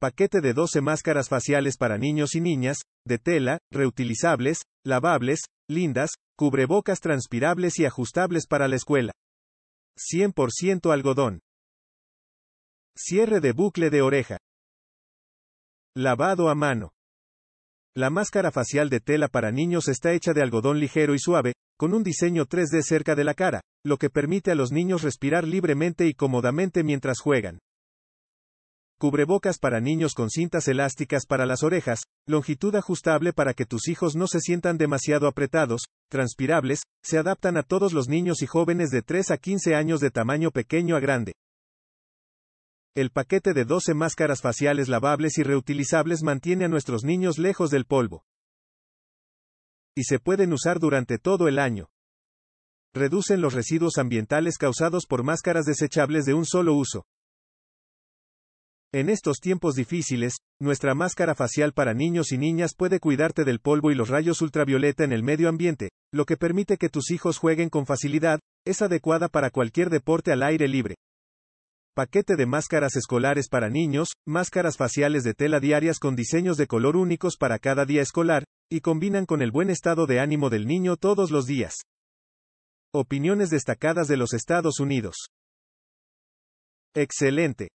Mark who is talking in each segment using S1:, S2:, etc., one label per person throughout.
S1: paquete de 12 máscaras faciales para niños y niñas, de tela, reutilizables, lavables, lindas, cubrebocas transpirables y ajustables para la escuela. 100% algodón. Cierre de bucle de oreja. Lavado a mano. La máscara facial de tela para niños está hecha de algodón ligero y suave, con un diseño 3D cerca de la cara, lo que permite a los niños respirar libremente y cómodamente mientras juegan cubrebocas para niños con cintas elásticas para las orejas, longitud ajustable para que tus hijos no se sientan demasiado apretados, transpirables, se adaptan a todos los niños y jóvenes de 3 a 15 años de tamaño pequeño a grande. El paquete de 12 máscaras faciales lavables y reutilizables mantiene a nuestros niños lejos del polvo. Y se pueden usar durante todo el año. Reducen los residuos ambientales causados por máscaras desechables de un solo uso. En estos tiempos difíciles, nuestra máscara facial para niños y niñas puede cuidarte del polvo y los rayos ultravioleta en el medio ambiente, lo que permite que tus hijos jueguen con facilidad, es adecuada para cualquier deporte al aire libre. Paquete de máscaras escolares para niños, máscaras faciales de tela diarias con diseños de color únicos para cada día escolar, y combinan con el buen estado de ánimo del niño todos los días. Opiniones destacadas de los Estados Unidos. Excelente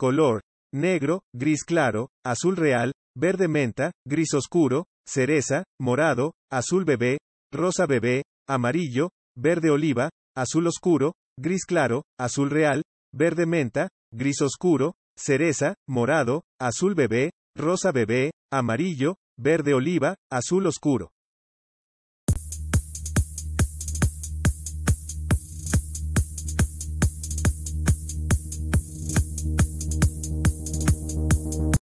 S1: color, negro, gris claro, azul real, verde menta, gris oscuro, cereza, morado, azul bebé, rosa bebé, amarillo, verde oliva, azul oscuro, gris claro, azul real, verde menta, gris oscuro, cereza, morado, azul bebé, rosa bebé, amarillo, verde oliva, azul oscuro.